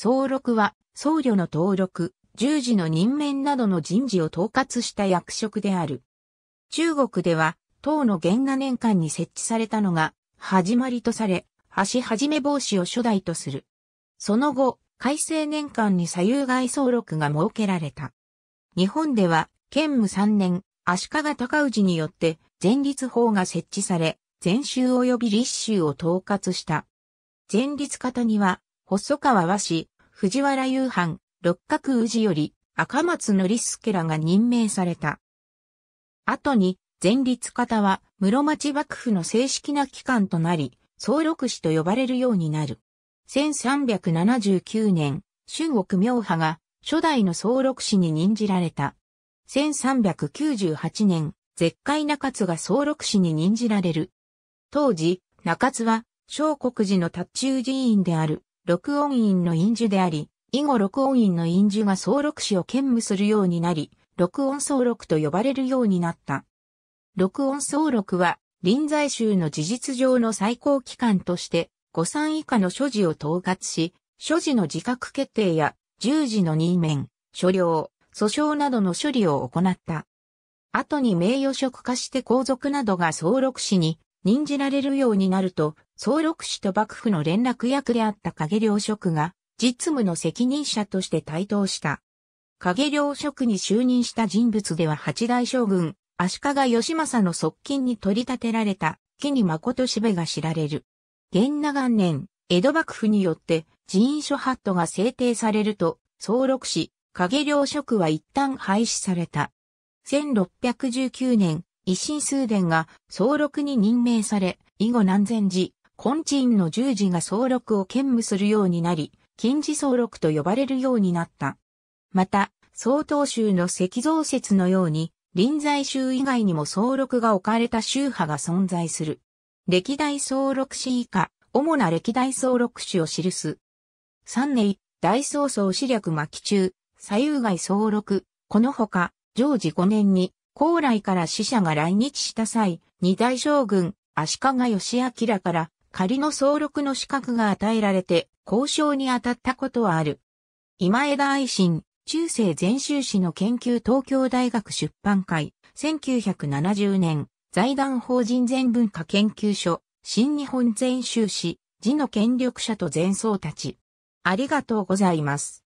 総録は、僧侶の登録、従事の任免などの人事を統括した役職である。中国では、唐の元和年間に設置されたのが、始まりとされ、橋始め防止を初代とする。その後、改正年間に左右外総録が設けられた。日本では、兼務3年、足利尊氏によって、前立法が設置され、前州及び立州を統括した。前立方には、細川和氏、藤原雄藩、六角氏より赤松則助らが任命された。後に、前立方は室町幕府の正式な機関となり、総六氏と呼ばれるようになる。1379年、春国明派が初代の総六氏に任じられた。1398年、絶海中津が総六氏に任じられる。当時、中津は、小国寺の達中寺院である録音員の院樹であり、以後録音員の院樹が総録師を兼務するようになり、録音総録と呼ばれるようになった。録音総録は、臨済宗の事実上の最高機関として、誤算以下の所持を統括し、所持の自覚決定や、従事の任免、所領、訴訟などの処理を行った。後に名誉職化して皇族などが総録士に任じられるようになると、総六氏と幕府の連絡役であった影良職が、実務の責任者として台頭した。影良職に就任した人物では八代将軍、足利義政の側近に取り立てられた、木に誠しべが知られる。元長元年、江戸幕府によって寺院諸ハットが制定されると、総六氏、影良職は一旦廃止された。1619年、維新数伝が総六に任命され、以後南禅寺、金鎮の十字が総録を兼務するようになり、金字総録と呼ばれるようになった。また、総統州の石像説のように、臨在州以外にも総録が置かれた宗派が存在する。歴代総録史以下、主な歴代総録史を記す。三年、大曹操史略巻中、左右外総録、このほか、常時五年に、高来から死者が来日した際、二大将軍、足利義明から仮の総録の資格が与えられて交渉に当たったことはある。今枝愛心、中世全修士の研究東京大学出版会、1970年、財団法人全文化研究所、新日本全修士、字の権力者と前奏たち。ありがとうございます。